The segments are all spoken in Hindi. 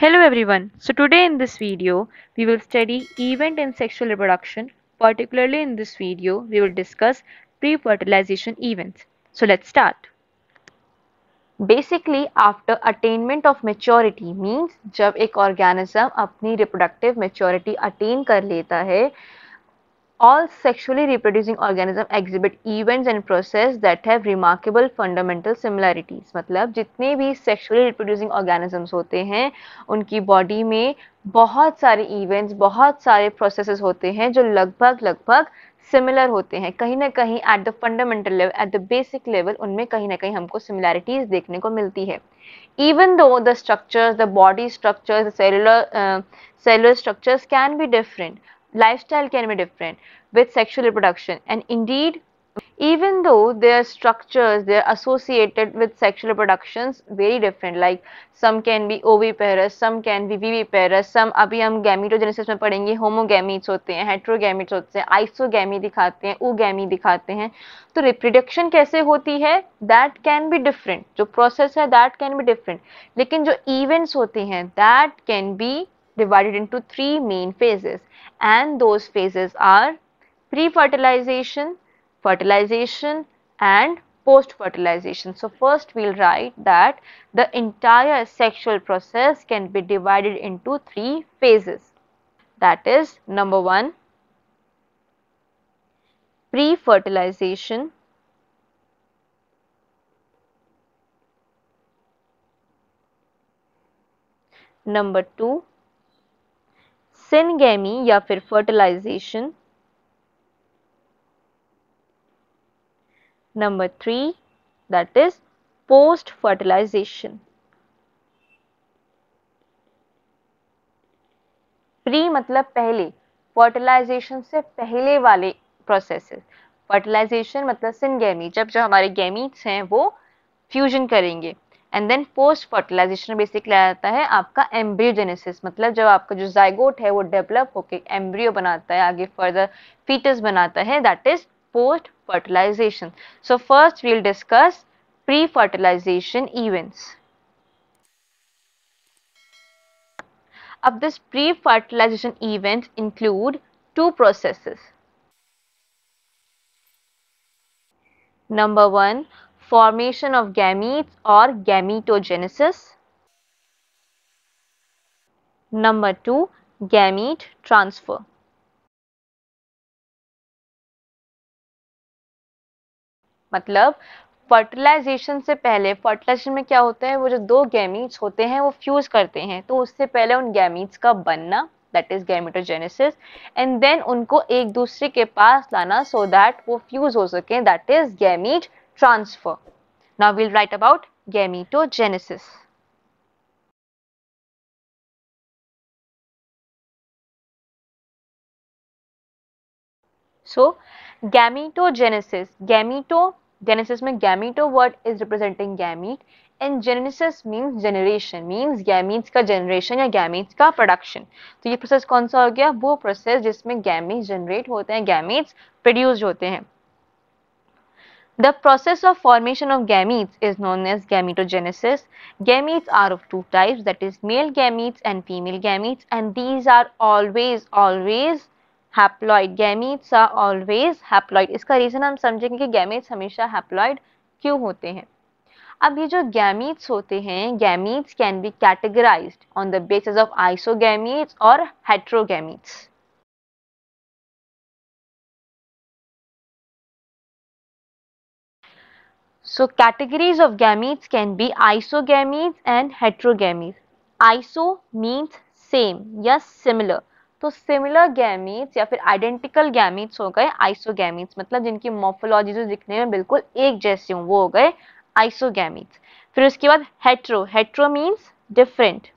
Hello everyone. So today in this video, we will study event in sexual reproduction. Particularly in this video, we will discuss pre-fertilization events. So let's start. Basically, after attainment of maturity means जब एक organism अपनी reproductive maturity attain कर लेता है, All sexually reproducing organism exhibit events and process that have remarkable fundamental similarities. मतलब जितने भी sexually reproducing organisms होते हैं उनकी body में बहुत सारे events, बहुत सारे processes होते हैं जो लगभग लगभग सिमिलर होते हैं कहीं ना कहीं at the fundamental level at the basic level उनमें कहीं ना कहीं हमको सिमिलैरिटीज देखने को मिलती है even though the structures the body structures the cellular cellular structures can be different lifestyle can be different with sexual reproduction and indeed even though their structures they are associated with sexual reproductions very different like some can be oviparous some can be viviparous some abhi hum gametogenesis mein padhenge homogametes hote hain heterogametes hote hain isogamy dikhate hain oogamy dikhate hain to reproduction kaise hoti hai that can be different jo process hai that can be different lekin jo events hote hain that can be divided into three main phases and those phases are pre-fertilization, fertilization and post-fertilization. So first we'll write that the entire sexual process can be divided into three phases. That is number one, pre-fertilization, number two, syngamy या फिर fertilisation number three that is post fertilisation pre मतलब पहले फर्टिलाइजेशन से पहले वाले प्रोसेसेस फर्टिलाइजेशन मतलब सिनगैमी जब जो हमारे गैमीट्स हैं वो फ्यूजन करेंगे and then post fertilisation basically आता है आपका एम्ब्रियोजेनेसिस मतलब जब आपका जो जायगोट है वो डेवलप होके एम्ब्रियो बनाता है आगे फर्दर फीटस बनाता है that is post fertilisation so first we'll discuss pre fertilisation events अब this pre fertilisation events include two processes number one formation of gametes or gametogenesis. Number 2 gamete transfer. मतलब फर्टिलाइजेशन से पहले फर्टिलाइजेशन में क्या होता है वो जो दो गैमीट्स होते हैं वो फ्यूज करते हैं तो उससे पहले उन गैमीट्स का बनना that is gametogenesis and then उनको एक दूसरे के पास लाना सो so दैट वो फ्यूज हो सके that is gamete transfer. Now we'll write about gametogenesis. So gametogenesis, gameto, genesis में gameto word is representing gamete and genesis means generation means gametes का generation या gametes का production तो ये process कौन सा हो गया वो process जिसमें gametes generate होते हैं gametes produce होते हैं The process of formation of gametes is known as gametogenesis. Gametes are of two types that is male gametes and female gametes and these are always always haploid. Gametes are always haploid. इसका रीज़न हम समझेंगे कि gametes हमेशा haploid क्यों होते हैं अब ये जो गैमीट्स होते हैं gametes can be categorised on the basis of isogametes और heterogametes So categories of gametes can be isogametes and heterogametes. Iso means same या similar. तो सिमिलर गैमीट्स या फिर आइडेंटिकल गैमीट्स हो गए आइसोगैमीट्स मतलब जिनकी मोफोलॉजी जो दिखने में बिल्कुल एक जैसे हों वो हो गए आइसोगैमीट्स फिर उसके बाद हेट्रो हेट्रो मीन्स डिफरेंट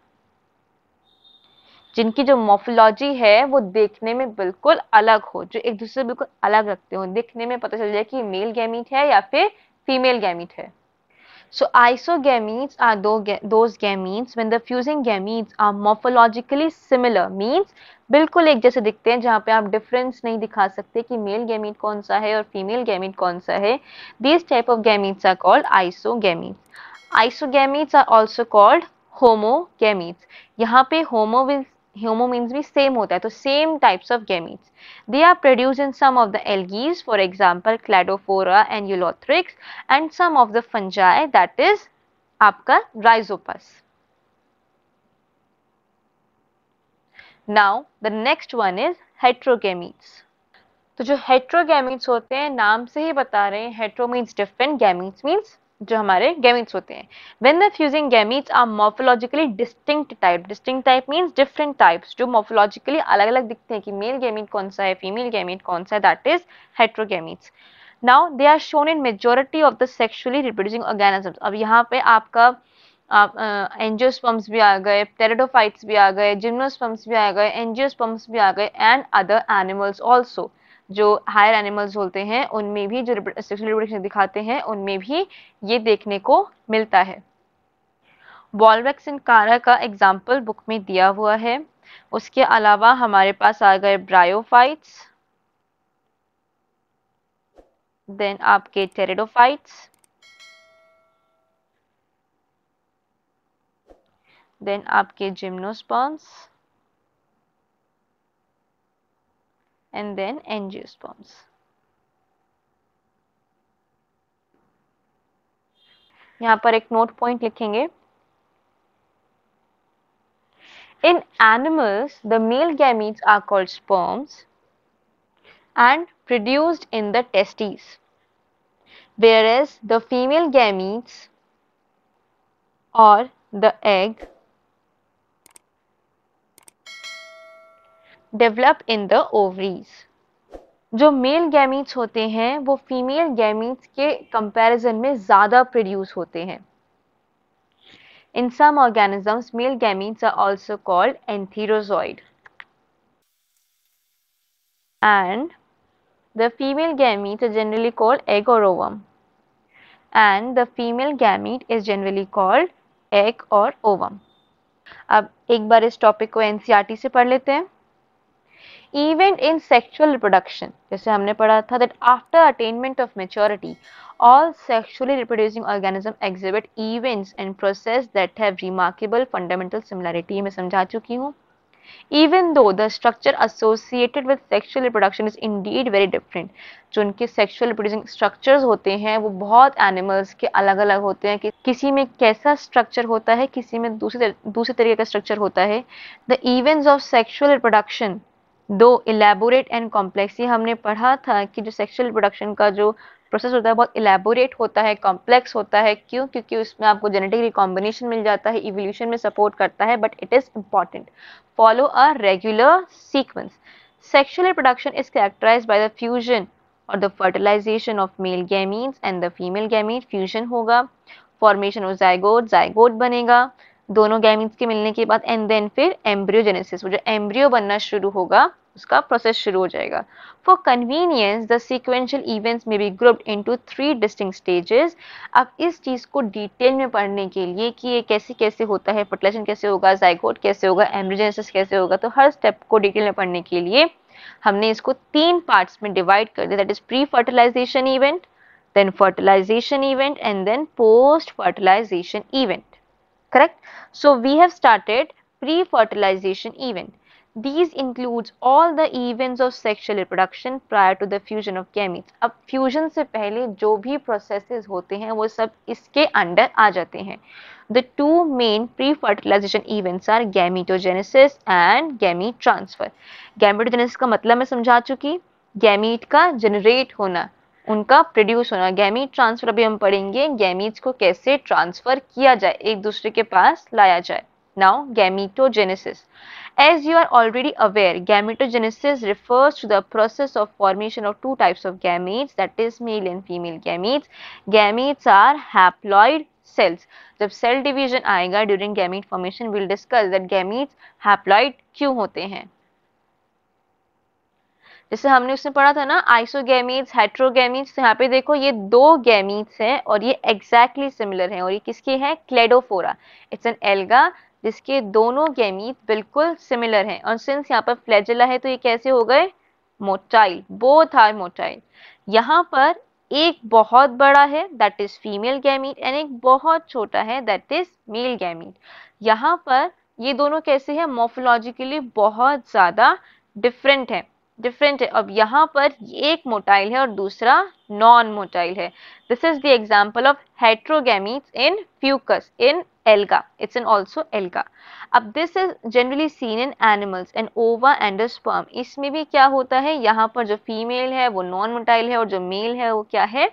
जिनकी जो मोफोलॉजी है वो देखने में बिल्कुल अलग हो जो एक दूसरे बिल्कुल अलग रखते हो दिखने में पता चल जाए कि मेल गैमीट है या फिर फीमेल गैमिट है so iso isogametes are those gametes when the fusing gametes are morphologically similar means बिल्कुल एक जैसे दिखते हैं जहाँ पे आप डिफरेंस नहीं दिखा सकते कि मेल गैमीट कौन सा है और फीमेल गैमीट कौन सा है these type of gametes are called iso iso gametes are also called homo gametes यहाँ पे होमो विल ह्यूमोमीन्स भी सेम होता है तो same types of gametes they are produce in some of the algae for example Cladophora and Ulothrix and some of the fungi that is आपका Rhizopus now the next one is heterogametes तो जो हेट्रोगेमीट्स होते हैं नाम से ही बता रहे हैं hetero means different gametes means जो हमारे गैमिट्स होते हैं when the fusing gametes are morphologically distinct type distinct type means different types जो मॉर्फोलॉजिकली अलग अलग दिखते हैं कि मेल गैमिट कौन सा है फीमेल गैमिट कौन सा है that is heterogametes now they are shown in majority of the sexually reproducing organism अब यहाँ पे आपका आप एनजियोस्पम्स भी आ गए टेरेडोफाइट्स भी आ गए जिम्नोस्पम्स भी आ गए एनजियोस्पम्स भी आ गए एंड अदर एनिमल्स ऑल्सो जो हायर एनिमल्स होते हैं उनमें भी जो सेक्सुअल रिप्रोडक्शन दिखाते हैं उनमें भी ये देखने को मिलता है बॉलवैक्स इन कारा का एग्जाम्पल बुक में दिया हुआ है उसके अलावा हमारे पास आ गए ब्रायोफाइट्स देन आपके टेरेडोफाइट्स देन आपके जिम्नोस्पॉन्स and then angiosperms. यहाँ पर एक नोट पॉइंट लिखेंगे In animals, the male gametes are called sperms and produced in the testes, whereas the female gametes or the egg develop in the ovaries जो मेल गैमिट्स होते हैं वो फीमेल गैमिट्स के कंपैरिजन में ज़्यादा प्रोड्यूस होते हैं in some organisms male gametes are also called antherozoid and the female gamete is generally called egg और ovum and the female gamete is generally called egg और ओवम अब एक बार इस टॉपिक को एनसीईआरटी e से पढ़ लेते हैं इवन इन सेक्सुअल रिप्रोडक्शन जैसे हमने पढ़ा था that after attainment of maturity all sexually reproducing organism exhibit events and process that have remarkable fundamental similarity मैं समझा चुकी हूँ even though the structure associated with sexual reproduction is indeed very different जो उनके sexual reproducing structures होते हैं वो बहुत animals के अलग अलग होते हैं कि किसी में कैसा structure होता है किसी में दूसरे दूसरे तरीके का structure होता है the events of sexual reproduction though elaborate and complex ये हमने पढ़ा था कि जो सेक्सुअल प्रोडक्शन का जो प्रोसेस होता है बहुत इलेबोरेट होता है कॉम्प्लेक्स होता है क्यों क्योंकि उसमें आपको जेनेटिक रिकॉम्बिनेशन मिल जाता है इवोल्यूशन में सपोर्ट करता है but it is important follow a regular sequence sexual production is characterise by the fusion और the fertilisation of male gametes and the female gamete fusion होगा फॉर्मेशन ऑफ zygote zygote बनेगा दोनों गैमिट्स के मिलने के बाद एंड देन फिर एम्ब्रियोजेनेसिस वो जो एम्ब्रियो बनना शुरू होगा उसका प्रोसेस शुरू हो जाएगा for convenience the sequential events में be grouped into three distinct stages अब इस चीज़ को डिटेल में पढ़ने के लिए कि ये कैसे कैसे होता है फर्टिलाइजेशन कैसे होगा जाइगोट कैसे होगा एम्ब्रियोजेनेसिस कैसे होगा तो हर स्टेप को डिटेल में पढ़ने के लिए हमने इसको तीन पार्ट्स में डिवाइड कर दिया that is pre fertilisation event then fertilisation event and then post fertilisation event correct so we have started pre-fertilization event these includes all the events of sexual reproduction prior to the fusion of gametes ab fusion se pehle jo bhi processes hote hain wo sab iske under aa jate hain the two main pre-fertilization events are gametogenesis and gamete transfer gametogenesis ka matlab main samjha chuki gamete ka generate hona उनका प्रोड्यूस होना गैमी ट्रांसफर अभी हम पढ़ेंगे गैमीट्स को कैसे ट्रांसफर किया जाए एक दूसरे के पास लाया जाए now gametogenesis as you are already aware gametogenesis refers to the process of formation of two types of gametes that is male and female gametes gametes are haploid cells जब सेल डिवीजन आएगा during gamete formation will discuss that gametes haploid क्यों होते हैं जैसे हमने उसमें पढ़ा था ना आइसोगेमीट्स तो हाइड्रोगेमीट्स यहाँ पे देखो ये दो गैमीट्स हैं और ये एग्जैक्टली सिमिलर हैं और ये किसके है क्लेडोफोरा इट्स एन एल्गा जिसके दोनों गैमीट बिल्कुल सिमिलर हैं और सिंस यहाँ पर फ्लैजिला है तो ये कैसे हो गए मोटाइल बोथ आर मोटाइल यहाँ पर एक बहुत बड़ा है that is female gamete and एक बहुत छोटा है दैट इज मेल गैमीट यहाँ पर ये दोनों कैसे हैं मोफोलॉजिकली बहुत ज़्यादा डिफरेंट है डिफरेंट है अब यहाँ पर एक मोटाइल है और दूसरा नॉन मोटाइल है this is the example of heterogametes in Fucus in alga it's in also alga अब this is generally seen in animals an ova and sperm इसमें भी क्या होता है यहाँ पर जो फीमेल है वो नॉन मोटाइल है और जो मेल है वो क्या है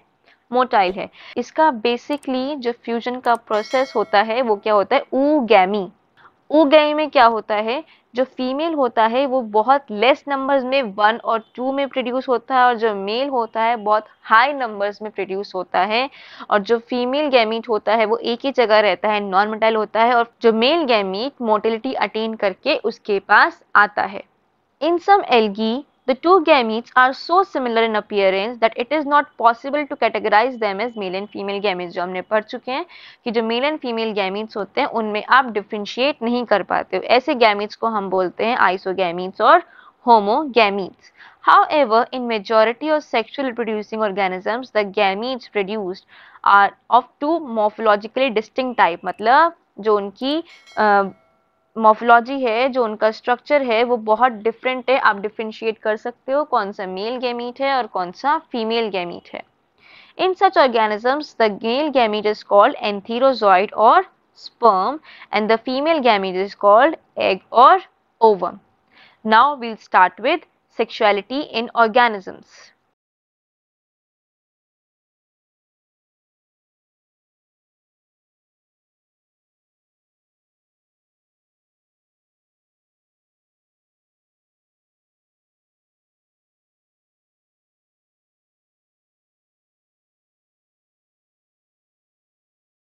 मोटाइल है इसका बेसिकली जो फ्यूजन का प्रोसेस होता है वो क्या होता है ऊगैमी उगई में क्या होता है जो फीमेल होता है वो बहुत लेस नंबर्स में वन और टू में प्रोड्यूस होता है और जो मेल होता है बहुत हाई नंबर्स में प्रोड्यूस होता है और जो फीमेल गैमीट होता है वो एक ही जगह रहता है नॉन मोटाइल होता है और जो मेल गैमीट मोटिलिटी अटेन करके उसके पास आता है in some algae The two gametes are so similar in appearance that it is not possible to categorize them as male and female gametes जो हमने पढ़ चुके हैं कि जो male and female gametes होते हैं उनमें आप differentiate नहीं कर पाते हो ऐसे gametes को हम बोलते हैं isogametes और homogametes. However, in majority of sexual reproducing organisms, the gametes produced are of two morphologically distinct type मतलब जो उनकी uh, मोफोलॉजी है जो उनका स्ट्रक्चर है वो बहुत डिफरेंट है आप डिफ्रेंशिएट कर सकते हो कौन सा मेल गैमीट है और कौन सा फीमेल गैमीट है in such organisms the male gamete is called antherozoid और sperm and the female gamete is called egg और ovum now we'll start with sexuality in organisms